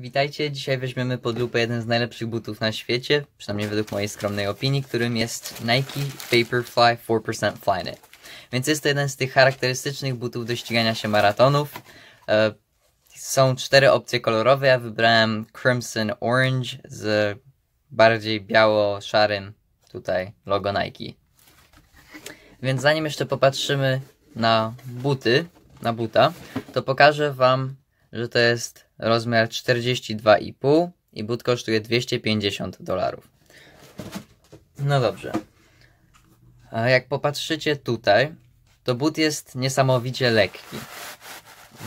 Witajcie, dzisiaj weźmiemy pod lupę jeden z najlepszych butów na świecie, przynajmniej według mojej skromnej opinii, którym jest Nike Vaporfly 4% Flyknit. Więc jest to jeden z tych charakterystycznych butów do ścigania się maratonów. E, są cztery opcje kolorowe, ja wybrałem Crimson Orange z bardziej biało-szarym tutaj logo Nike. Więc zanim jeszcze popatrzymy na buty, na buta, to pokażę Wam, że to jest rozmiar 42,5 i but kosztuje 250 dolarów. No dobrze. A jak popatrzycie tutaj, to but jest niesamowicie lekki.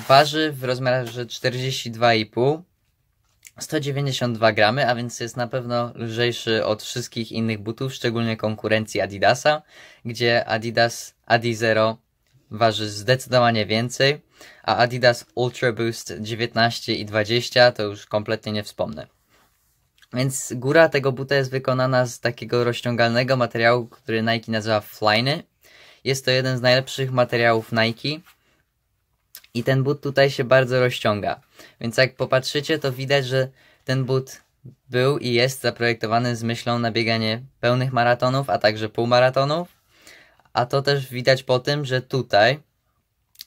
Waży w rozmiarze 42,5 192 gramy, a więc jest na pewno lżejszy od wszystkich innych butów, szczególnie konkurencji Adidasa, gdzie Adidas Adizero waży zdecydowanie więcej, a Adidas Ultra Boost 19 i 20 to już kompletnie nie wspomnę. Więc góra tego buta jest wykonana z takiego rozciągalnego materiału, który Nike nazywa Flyny. Jest to jeden z najlepszych materiałów Nike. I ten but tutaj się bardzo rozciąga. Więc jak popatrzycie, to widać, że ten but był i jest zaprojektowany z myślą na bieganie pełnych maratonów, a także półmaratonów a to też widać po tym, że tutaj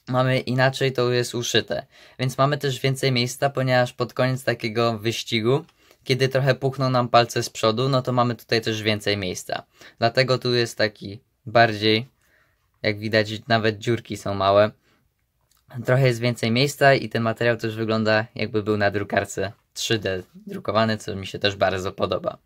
mamy inaczej to jest uszyte. Więc mamy też więcej miejsca, ponieważ pod koniec takiego wyścigu, kiedy trochę puchną nam palce z przodu, no to mamy tutaj też więcej miejsca. Dlatego tu jest taki bardziej, jak widać nawet dziurki są małe. Trochę jest więcej miejsca i ten materiał też wygląda jakby był na drukarce 3D drukowany, co mi się też bardzo podoba.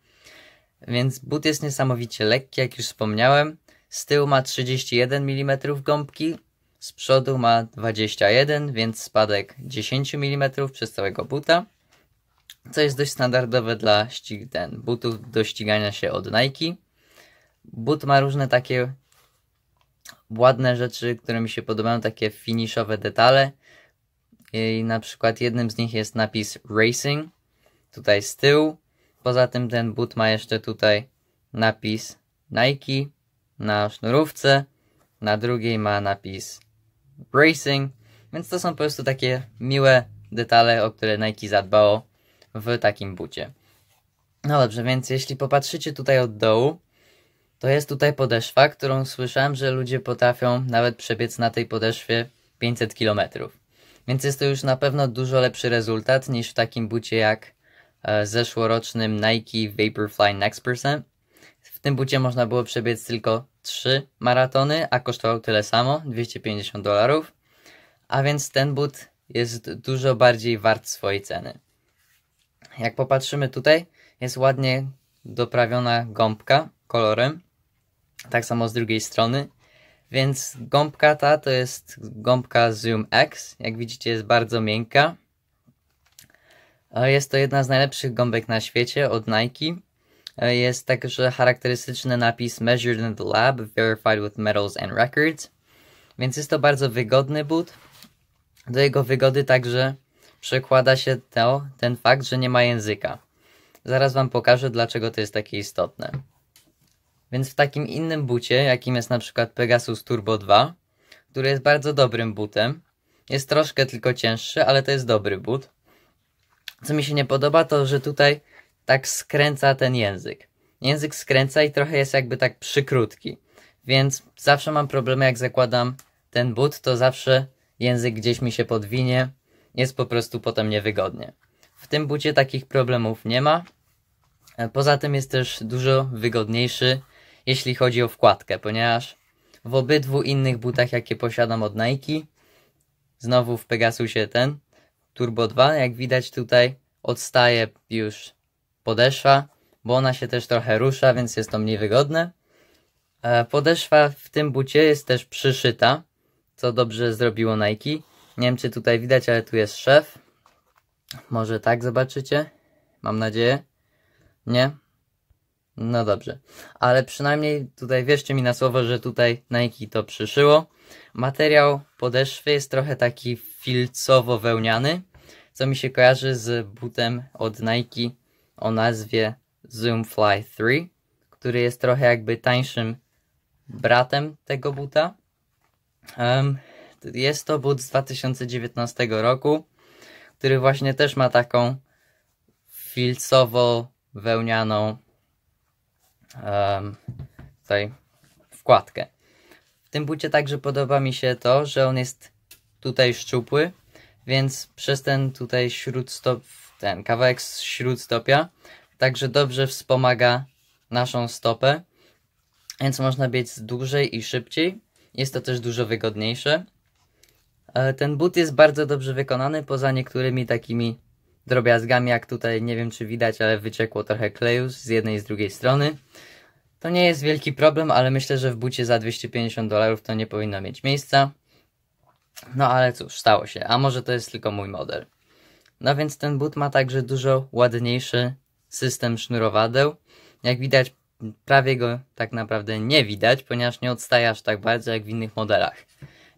Więc but jest niesamowicie lekki, jak już wspomniałem. Z tyłu ma 31 mm gąbki, z przodu ma 21, więc spadek 10 mm przez całego buta. Co jest dość standardowe dla ten, butów do ścigania się od Nike. But ma różne takie ładne rzeczy, które mi się podobają, takie finiszowe detale. I na przykład jednym z nich jest napis Racing, tutaj z tyłu. Poza tym ten but ma jeszcze tutaj napis Nike na sznurówce, na drugiej ma napis Racing, więc to są po prostu takie miłe detale, o które Nike zadbało w takim bucie. No dobrze, więc jeśli popatrzycie tutaj od dołu, to jest tutaj podeszwa, którą słyszałem, że ludzie potrafią nawet przebiec na tej podeszwie 500 km. Więc jest to już na pewno dużo lepszy rezultat niż w takim bucie jak e, zeszłorocznym Nike Vaporfly Next Percent, tym bucie można było przebiec tylko 3 maratony, a kosztował tyle samo 250 dolarów. A więc ten but jest dużo bardziej wart swojej ceny. Jak popatrzymy tutaj, jest ładnie doprawiona gąbka kolorem, tak samo z drugiej strony. Więc gąbka ta to jest gąbka Zoom X. Jak widzicie, jest bardzo miękka. Jest to jedna z najlepszych gąbek na świecie od Nike. E, jest także charakterystyczny napis Measured in the lab, verified with metals and records. Więc jest to bardzo wygodny but. Do jego wygody także przekłada się to, ten fakt, że nie ma języka. Zaraz Wam pokażę, dlaczego to jest takie istotne. Więc w takim innym bucie, jakim jest na przykład Pegasus Turbo 2, który jest bardzo dobrym butem, jest troszkę tylko cięższy, ale to jest dobry but. Co mi się nie podoba, to że tutaj tak skręca ten język. Język skręca i trochę jest jakby tak przykrótki. Więc zawsze mam problemy, jak zakładam ten but, to zawsze język gdzieś mi się podwinie. Jest po prostu potem niewygodnie. W tym bucie takich problemów nie ma. E, poza tym jest też dużo wygodniejszy, jeśli chodzi o wkładkę, ponieważ w obydwu innych butach, jakie posiadam od Nike, znowu w Pegasusie ten, Turbo 2, jak widać tutaj, odstaje już podeszwa, bo ona się też trochę rusza, więc jest to mniej wygodne. E, podeszwa w tym bucie jest też przyszyta, co dobrze zrobiło Nike. Nie wiem, czy tutaj widać, ale tu jest szef. Może tak zobaczycie? Mam nadzieję. Nie? No dobrze. Ale przynajmniej tutaj wierzcie mi na słowo, że tutaj Nike to przyszyło. Materiał podeszwy jest trochę taki filcowo-wełniany, co mi się kojarzy z butem od Nike o nazwie Zoom Fly 3, który jest trochę jakby tańszym bratem tego buta. Um, jest to but z 2019 roku, który właśnie też ma taką filcowo-wełnianą um, tutaj wkładkę. W tym bucie także podoba mi się to, że on jest tutaj szczupły, więc przez ten tutaj śródstop, ten kawałek z śródstopia także dobrze wspomaga naszą stopę, więc można biec dłużej i szybciej. Jest to też dużo wygodniejsze. E, ten but jest bardzo dobrze wykonany, poza niektórymi takimi drobiazgami, jak tutaj, nie wiem czy widać, ale wyciekło trochę kleju z jednej i z drugiej strony. To nie jest wielki problem, ale myślę, że w bucie za 250 dolarów to nie powinno mieć miejsca. No ale cóż, stało się, a może to jest tylko mój model. No więc ten but ma także dużo ładniejszy system sznurowadeł. Jak widać, prawie go tak naprawdę nie widać, ponieważ nie odstaje aż tak bardzo jak w innych modelach.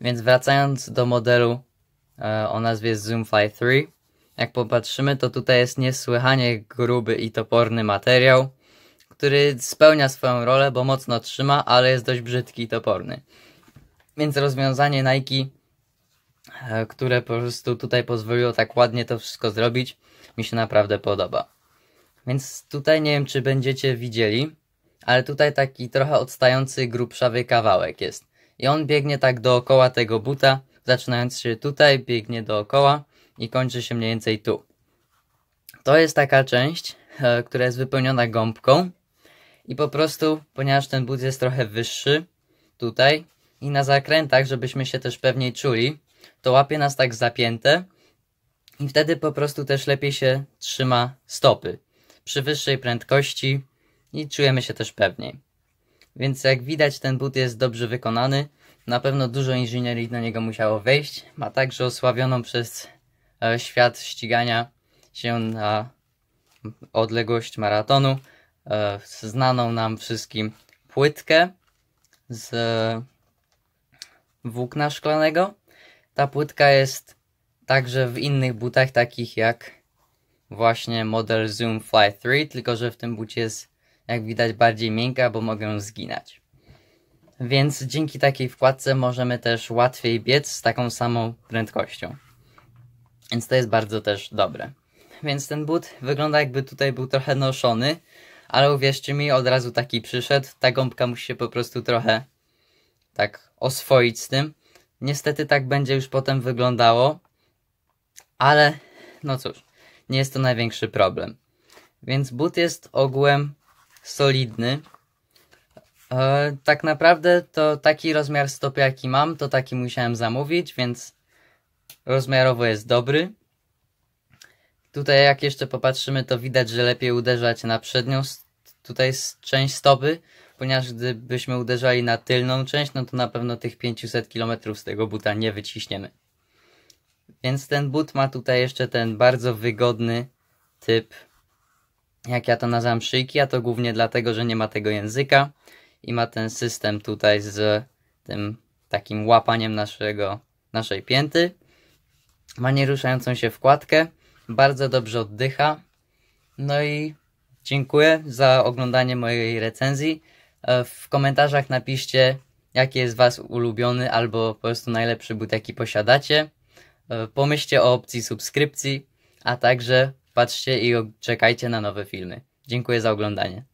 Więc wracając do modelu e, o nazwie Zoomfly 3, jak popatrzymy, to tutaj jest niesłychanie gruby i toporny materiał, który spełnia swoją rolę, bo mocno trzyma, ale jest dość brzydki i toporny. Więc rozwiązanie Nike E, które po prostu tutaj pozwoliło tak ładnie to wszystko zrobić. Mi się naprawdę podoba. Więc tutaj nie wiem, czy będziecie widzieli, ale tutaj taki trochę odstający, grubszawy kawałek jest. I on biegnie tak dookoła tego buta, zaczynając się tutaj, biegnie dookoła i kończy się mniej więcej tu. To jest taka część, e, która jest wypełniona gąbką i po prostu, ponieważ ten but jest trochę wyższy tutaj i na zakrętach, żebyśmy się też pewniej czuli, to łapie nas tak zapięte i wtedy po prostu też lepiej się trzyma stopy przy wyższej prędkości i czujemy się też pewniej. Więc jak widać ten but jest dobrze wykonany, na pewno dużo inżynierii do niego musiało wejść, ma także osławioną przez e, świat ścigania się na odległość maratonu, e, znaną nam wszystkim płytkę z e, włókna szklanego, ta płytka jest także w innych butach, takich jak właśnie model Zoom Fly 3, tylko że w tym bucie jest jak widać bardziej miękka, bo mogę zginać. Więc dzięki takiej wkładce możemy też łatwiej biec z taką samą prędkością. Więc to jest bardzo też dobre. Więc ten but wygląda jakby tutaj był trochę noszony, ale uwierzcie mi, od razu taki przyszedł. Ta gąbka musi się po prostu trochę tak oswoić z tym. Niestety tak będzie już potem wyglądało, ale no cóż, nie jest to największy problem. Więc but jest ogółem solidny. E, tak naprawdę to taki rozmiar stopy jaki mam, to taki musiałem zamówić, więc rozmiarowo jest dobry. Tutaj jak jeszcze popatrzymy to widać, że lepiej uderzać na przednią tutaj część stopy, ponieważ gdybyśmy uderzali na tylną część, no to na pewno tych 500 km z tego buta nie wyciśniemy. Więc ten but ma tutaj jeszcze ten bardzo wygodny typ, jak ja to nazywam szyjki, a to głównie dlatego, że nie ma tego języka i ma ten system tutaj z tym takim łapaniem naszego, naszej pięty. Ma nieruszającą się wkładkę, bardzo dobrze oddycha. No i dziękuję za oglądanie mojej recenzji. E, w komentarzach napiszcie, jaki jest Was ulubiony albo po prostu najlepszy but, jaki posiadacie. E, pomyślcie o opcji subskrypcji, a także patrzcie i czekajcie na nowe filmy. Dziękuję za oglądanie.